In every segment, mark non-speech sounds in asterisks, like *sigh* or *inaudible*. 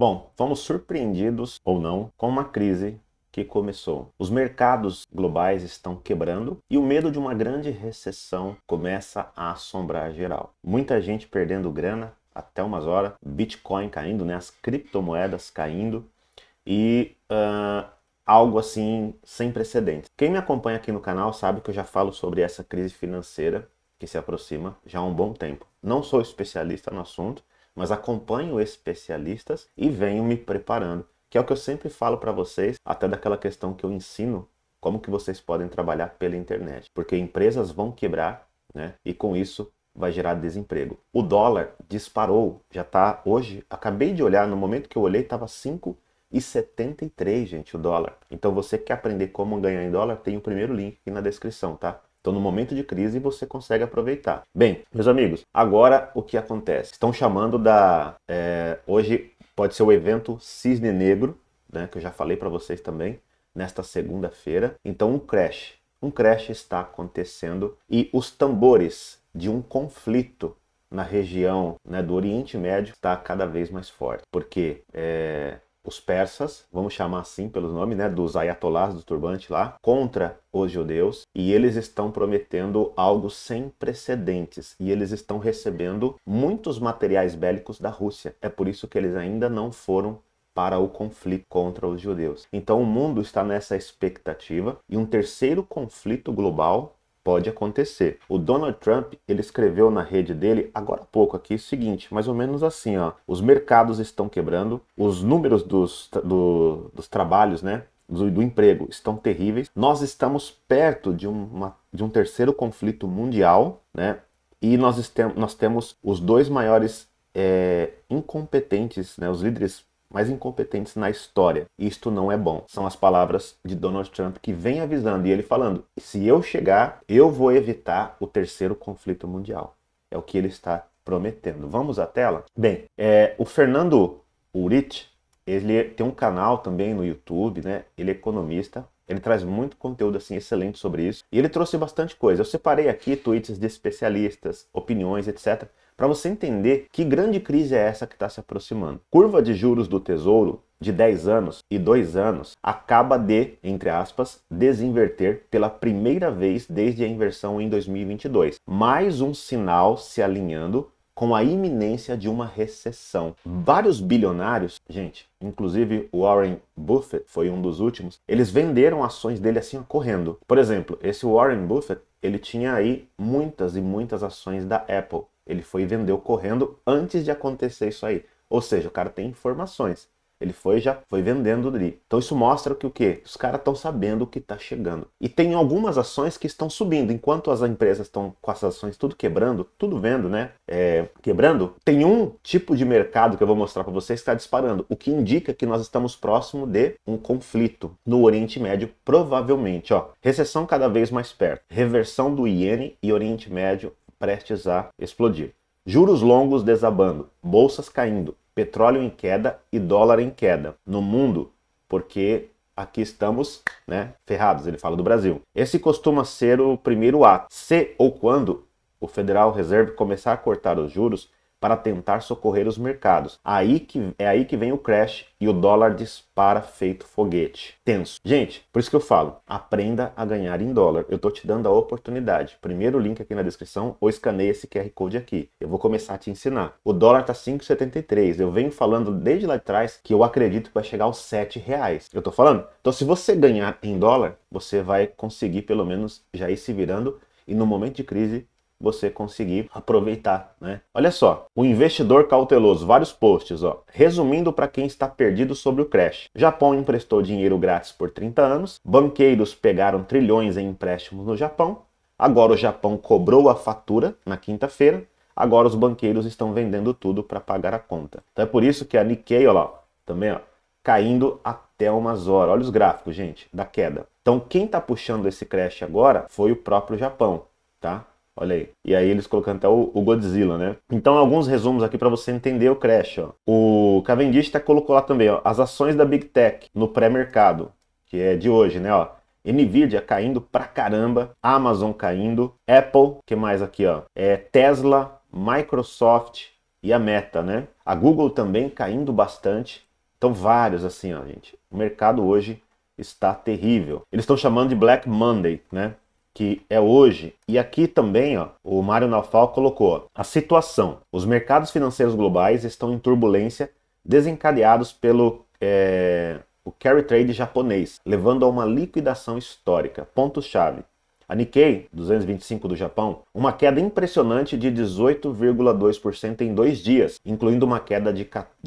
Bom, fomos surpreendidos ou não com uma crise que começou. Os mercados globais estão quebrando e o medo de uma grande recessão começa a assombrar geral. Muita gente perdendo grana até umas horas, Bitcoin caindo, né? as criptomoedas caindo e uh, algo assim sem precedentes. Quem me acompanha aqui no canal sabe que eu já falo sobre essa crise financeira que se aproxima já há um bom tempo. Não sou especialista no assunto, mas acompanho especialistas e venho me preparando, que é o que eu sempre falo para vocês, até daquela questão que eu ensino como que vocês podem trabalhar pela internet, porque empresas vão quebrar, né? E com isso vai gerar desemprego. O dólar disparou, já tá hoje, acabei de olhar, no momento que eu olhei estava 5 e 73, gente, o dólar. Então você quer aprender como ganhar em dólar, tem o primeiro link aqui na descrição, tá? Então, no momento de crise, você consegue aproveitar. Bem, meus amigos, agora o que acontece? Estão chamando da. É, hoje pode ser o evento Cisne Negro, né, que eu já falei para vocês também, nesta segunda-feira. Então, um crash. Um crash está acontecendo e os tambores de um conflito na região né, do Oriente Médio está cada vez mais forte, porque eh, é, os persas, vamos chamar assim pelo nome, né, dos ayatolás do turbante lá, contra os judeus, e eles estão prometendo algo sem precedentes, e eles estão recebendo muitos materiais bélicos da Rússia. É por isso que eles ainda não foram para o conflito contra os judeus. Então o mundo está nessa expectativa e um terceiro conflito global Pode acontecer. O Donald Trump, ele escreveu na rede dele agora há pouco aqui o seguinte, mais ou menos assim, ó. Os mercados estão quebrando, os números dos, do, dos trabalhos, né, do, do emprego estão terríveis. Nós estamos perto de, uma, de um terceiro conflito mundial, né, e nós, nós temos os dois maiores é, incompetentes, né, os líderes mais incompetentes na história. Isto não é bom. São as palavras de Donald Trump que vem avisando e ele falando: se eu chegar, eu vou evitar o terceiro conflito mundial. É o que ele está prometendo. Vamos à tela? Bem, é, o Fernando Urich, ele tem um canal também no YouTube, né? Ele é economista, ele traz muito conteúdo assim excelente sobre isso. E ele trouxe bastante coisa. Eu separei aqui tweets de especialistas, opiniões, etc para você entender que grande crise é essa que está se aproximando. Curva de juros do Tesouro de 10 anos e 2 anos acaba de, entre aspas, desinverter pela primeira vez desde a inversão em 2022. Mais um sinal se alinhando com a iminência de uma recessão. Vários bilionários, gente, inclusive Warren Buffett foi um dos últimos, eles venderam ações dele assim correndo. Por exemplo, esse Warren Buffett, ele tinha aí muitas e muitas ações da Apple ele foi e vendeu correndo antes de acontecer isso aí. Ou seja, o cara tem informações. Ele foi já foi vendendo ali. Então isso mostra que o que? Os caras estão sabendo o que está chegando. E tem algumas ações que estão subindo. Enquanto as empresas estão com as ações tudo quebrando, tudo vendo, né? É, quebrando, tem um tipo de mercado que eu vou mostrar para vocês que está disparando. O que indica que nós estamos próximo de um conflito no Oriente Médio, provavelmente. Ó, recessão cada vez mais perto. Reversão do iene e Oriente Médio prestes a explodir. Juros longos desabando, bolsas caindo, petróleo em queda e dólar em queda no mundo, porque aqui estamos, né, ferrados, ele fala do Brasil. Esse costuma ser o primeiro ato. Se ou quando o Federal Reserve começar a cortar os juros, para tentar socorrer os mercados. Aí que é aí que vem o crash e o dólar dispara feito foguete. Tenso. Gente, por isso que eu falo, aprenda a ganhar em dólar. Eu tô te dando a oportunidade. Primeiro link aqui na descrição ou escaneia esse QR Code aqui. Eu vou começar a te ensinar. O dólar tá 5,73. Eu venho falando desde lá atrás que eu acredito que vai chegar aos 7 reais. Eu tô falando? Então se você ganhar em dólar, você vai conseguir pelo menos já ir se virando e no momento de crise você conseguir aproveitar, né? Olha só, o investidor cauteloso, vários posts, ó. Resumindo para quem está perdido sobre o crash. Japão emprestou dinheiro grátis por 30 anos, banqueiros pegaram trilhões em empréstimos no Japão. Agora o Japão cobrou a fatura na quinta-feira. Agora os banqueiros estão vendendo tudo para pagar a conta. Então é por isso que a Nikkei, ó lá, também, ó, caindo até umas horas. Olha os gráficos, gente, da queda. Então quem está puxando esse crash agora foi o próprio Japão, tá? Olha aí. E aí eles colocando até o, Godzilla, né? Então, alguns resumos aqui para você entender o crash. Ó. O Cavendish até colocou lá também ó, as ações da Big Tech no pré-mercado, que é de hoje, né? Ó. Nvidia caindo pra caramba, Amazon caindo, Apple, que mais aqui, ó? É Tesla, Microsoft e a Meta, né? A Google também caindo bastante. Então vários assim, ó, gente. O mercado hoje está terrível. Eles estão chamando de Black Monday, né? que é hoje. E aqui também, ó, o Mário Nafal colocou a situação. Os mercados financeiros globais estão em turbulência, desencadeados pelo é, o carry trade japonês, levando a uma liquidação histórica. Ponto chave. A Nikkei 225 do Japão, uma queda impressionante de 18,2% em dois dias, incluindo uma queda de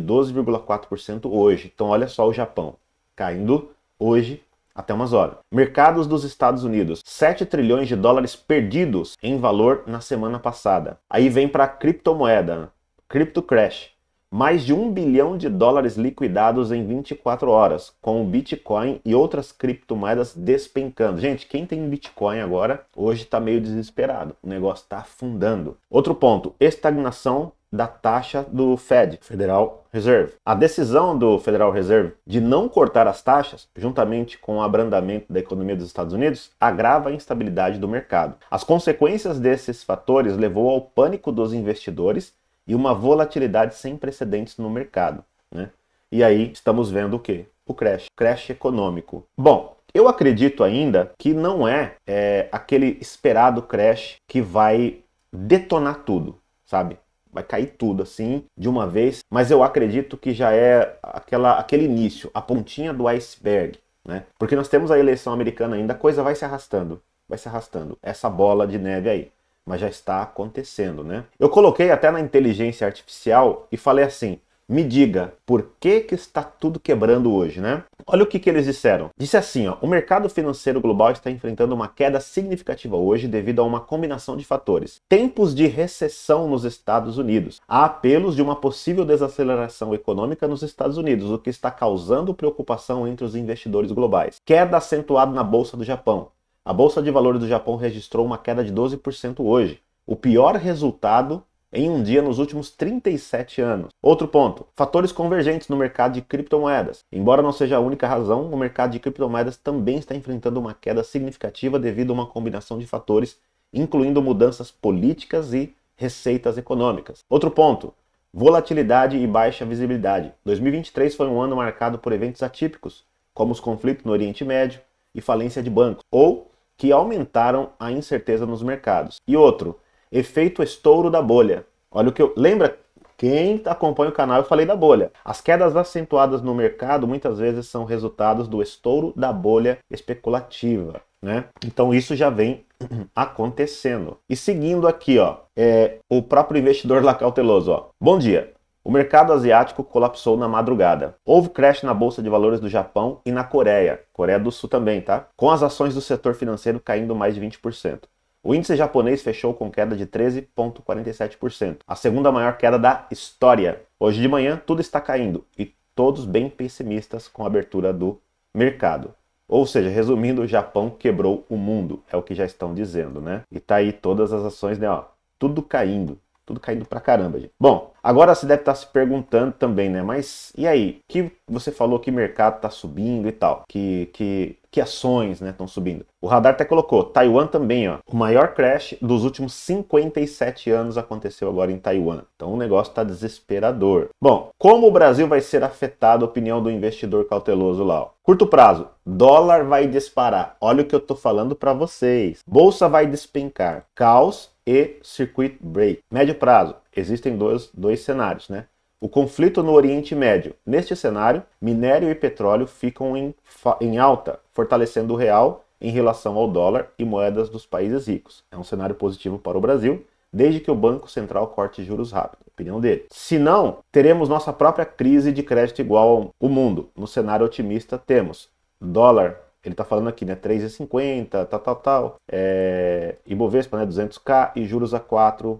12,4% hoje. Então, olha só o Japão caindo hoje até umas horas. Mercados dos Estados Unidos, 7 trilhões de dólares perdidos em valor na semana passada. Aí vem para criptomoeda, criptocrash. crash. Mais de 1 bilhão de dólares liquidados em 24 horas, com o Bitcoin e outras criptomoedas despencando. Gente, quem tem Bitcoin agora, hoje está meio desesperado. O negócio está afundando. Outro ponto, estagnação da taxa do Fed, Federal Reserve. A decisão do Federal Reserve de não cortar as taxas, juntamente com o abrandamento da economia dos Estados Unidos, agrava a instabilidade do mercado. As consequências desses fatores levou ao pânico dos investidores e uma volatilidade sem precedentes no mercado. Né? E aí estamos vendo o que? O crash, crash econômico. Bom, eu acredito ainda que não é, é aquele esperado crash que vai detonar tudo, sabe? vai cair tudo assim de uma vez, mas eu acredito que já é aquela, aquele início, a pontinha do iceberg, né? Porque nós temos a eleição americana ainda, a coisa vai se arrastando, vai se arrastando, essa bola de neve aí. Mas já está acontecendo, né? Eu coloquei até na inteligência artificial e falei assim: me diga, por que que está tudo quebrando hoje, né? Olha o que, que eles disseram. Disse assim, ó, o mercado financeiro global está enfrentando uma queda significativa hoje devido a uma combinação de fatores. Tempos de recessão nos Estados Unidos. Há apelos de uma possível desaceleração econômica nos Estados Unidos, o que está causando preocupação entre os investidores globais. Queda acentuada na bolsa do Japão. A bolsa de valores do Japão registrou uma queda de 12% hoje, o pior resultado em um dia nos últimos 37 anos. Outro ponto: fatores convergentes no mercado de criptomoedas. Embora não seja a única razão, o mercado de criptomoedas também está enfrentando uma queda significativa devido a uma combinação de fatores, incluindo mudanças políticas e receitas econômicas. Outro ponto: volatilidade e baixa visibilidade. 2023 foi um ano marcado por eventos atípicos, como os conflitos no Oriente Médio e falência de bancos, ou que aumentaram a incerteza nos mercados. E outro, efeito estouro da bolha. Olha o que eu. Lembra quem acompanha o canal, eu falei da bolha. As quedas acentuadas no mercado muitas vezes são resultados do estouro da bolha especulativa, né? Então isso já vem *clears throat* acontecendo. E seguindo aqui, ó, é o próprio investidor lá cauteloso, ó. Bom dia. O mercado asiático colapsou na madrugada. Houve crash na bolsa de valores do Japão e na Coreia, Coreia do Sul também, tá? Com as ações do setor financeiro caindo mais de 20%. O índice japonês fechou com queda de 13,47%, a segunda maior queda da história. Hoje de manhã, tudo está caindo e todos bem pessimistas com a abertura do mercado. Ou seja, resumindo, o Japão quebrou o mundo, é o que já estão dizendo, né? E tá aí todas as ações, né? Ó, tudo caindo, tudo caindo pra caramba, gente. Bom, agora você deve estar tá se perguntando também, né? Mas e aí? Que você falou que o mercado tá subindo e tal, que, que que ações estão né, subindo. O radar até colocou, Taiwan também, ó. O maior crash dos últimos 57 anos aconteceu agora em Taiwan. Então o negócio está desesperador. Bom, como o Brasil vai ser afetado, a opinião do investidor cauteloso lá, ó. Curto prazo, dólar vai disparar. Olha o que eu estou falando para vocês. Bolsa vai despencar. Caos e circuit break. Médio prazo, existem dois, dois cenários, né? o conflito no Oriente Médio. Neste cenário, minério e petróleo ficam em, em alta, fortalecendo o real em relação ao dólar e moedas dos países ricos. É um cenário positivo para o Brasil, desde que o Banco Central corte juros rápido. Opinião dele. Se não, teremos nossa própria crise de crédito igual ao mundo. No cenário otimista, temos dólar. Ele está falando aqui, né? 3,50, tal, tal, tal. É... Ibovespa, né? 200k e juros a 4%.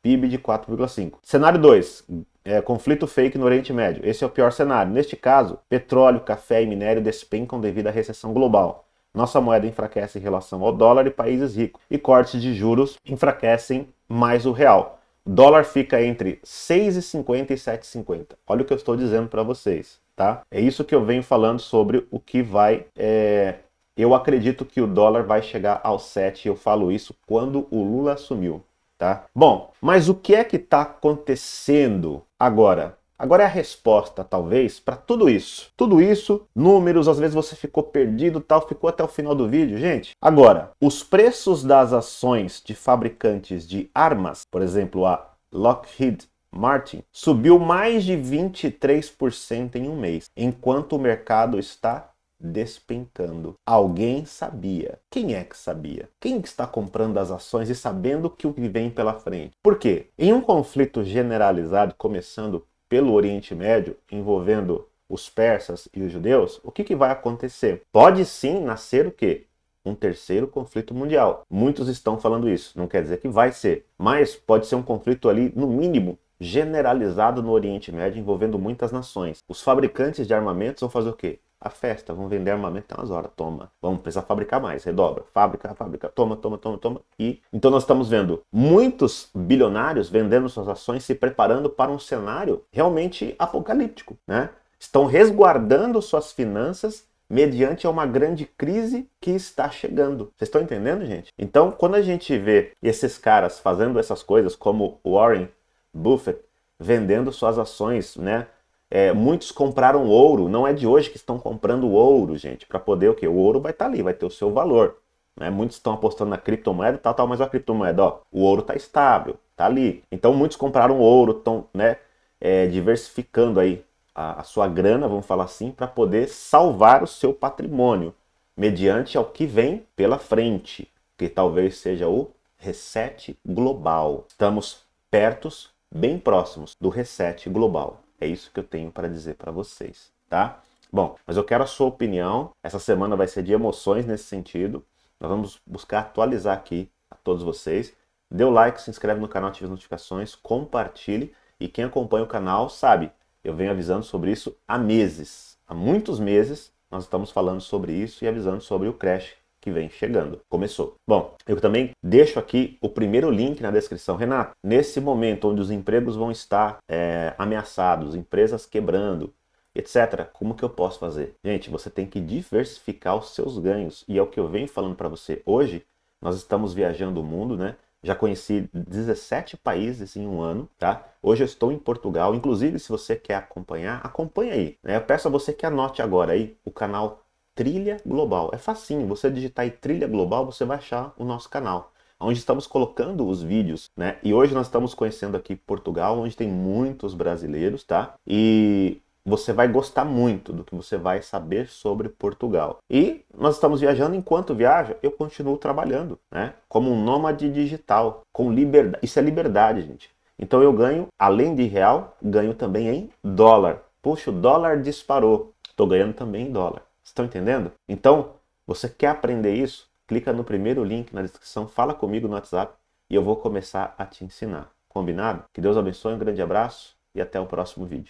PIB de 4,5%. Cenário 2. É, conflito fake no Oriente Médio. Esse é o pior cenário. Neste caso, petróleo, café e minério despencam devido à recessão global. Nossa moeda enfraquece em relação ao dólar e países ricos. E cortes de juros enfraquecem mais o real. O dólar fica entre 6,50 e 7,50. Olha o que eu estou dizendo para vocês, tá? É isso que eu venho falando sobre o que vai. É... Eu acredito que o dólar vai chegar aos 7. Eu falo isso quando o Lula assumiu. Tá? Bom, mas o que é que está acontecendo Agora, Agora é a resposta, talvez, para tudo isso. Tudo isso, números, às vezes você ficou perdido, tal, ficou até o final do vídeo, gente. Agora, os preços das ações de fabricantes de armas, por exemplo, a Lockheed Martin, subiu mais de 23% em um mês, enquanto o mercado está despencando. Alguém sabia. Quem é que sabia? Quem está comprando as ações e sabendo que o que vem pela frente? Por quê? Em um conflito generalizado, começando pelo Oriente Médio, envolvendo os persas e os judeus, o que, que vai acontecer? Pode sim nascer o quê? um terceiro conflito mundial. Muitos estão falando isso, não quer dizer que vai ser, mas pode ser um conflito ali, no mínimo, generalizado no Oriente Médio envolvendo muitas nações. Os fabricantes de armamentos vão fazer o quê? a festa, vão vender armamento até tá umas horas, toma. Vamos precisar fabricar mais, redobra, fábrica, fábrica, toma, toma, toma, toma. E então nós estamos vendo muitos bilionários vendendo suas ações, se preparando para um cenário realmente apocalíptico, né? Estão resguardando suas finanças mediante a uma grande crise que está chegando. Vocês estão entendendo, gente? Então, quando a gente vê esses caras fazendo essas coisas, como Warren Buffett vendendo suas ações, né? É, muitos compraram ouro, não é de hoje que estão comprando ouro, gente, para poder o quê? O ouro vai estar tá ali, vai ter o seu valor. Né? Muitos estão apostando na criptomoeda tal, tal, mas a criptomoeda, ó, o ouro está estável, está ali. Então muitos compraram ouro, estão né, é, diversificando aí a, a sua grana, vamos falar assim, para poder salvar o seu patrimônio mediante ao que vem pela frente, que talvez seja o reset global. Estamos pertos, bem próximos do reset global. É isso que eu tenho para dizer para vocês, tá? Bom, mas eu quero a sua opinião. Essa semana vai ser de emoções nesse sentido. Nós vamos buscar atualizar aqui a todos vocês. Dê o like, se inscreve no canal, ative as notificações, compartilhe. E quem acompanha o canal sabe, eu venho avisando sobre isso há meses. Há muitos meses nós estamos falando sobre isso e avisando sobre o Crash que vem chegando. Começou. Bom, eu também deixo aqui o primeiro link na descrição. Renato, nesse momento onde os empregos vão estar é, ameaçados, empresas quebrando, etc. Como que eu posso fazer? Gente, você tem que diversificar os seus ganhos e é o que eu venho falando para você hoje. Nós estamos viajando o mundo, né? Já conheci 17 países em um ano, tá? Hoje eu estou em Portugal. Inclusive, se você quer acompanhar, acompanha aí. Né? Eu peço a você que anote agora aí o canal Trilha Global. É facinho, você digitar aí Trilha Global, você vai achar o nosso canal onde estamos colocando os vídeos, né? E hoje nós estamos conhecendo aqui Portugal, onde tem muitos brasileiros, tá? E você vai gostar muito do que você vai saber sobre Portugal. E nós estamos viajando, enquanto viaja, eu continuo trabalhando, né? Como um nômade digital, com liberdade. Isso é liberdade, gente. Então eu ganho, além de real, ganho também em dólar. Puxa, o dólar disparou. Estou ganhando também em dólar. Estão entendendo? Então, você quer aprender isso? Clica no primeiro link na descrição, fala comigo no WhatsApp e eu vou começar a te ensinar. Combinado? Que Deus abençoe, um grande abraço e até o próximo vídeo.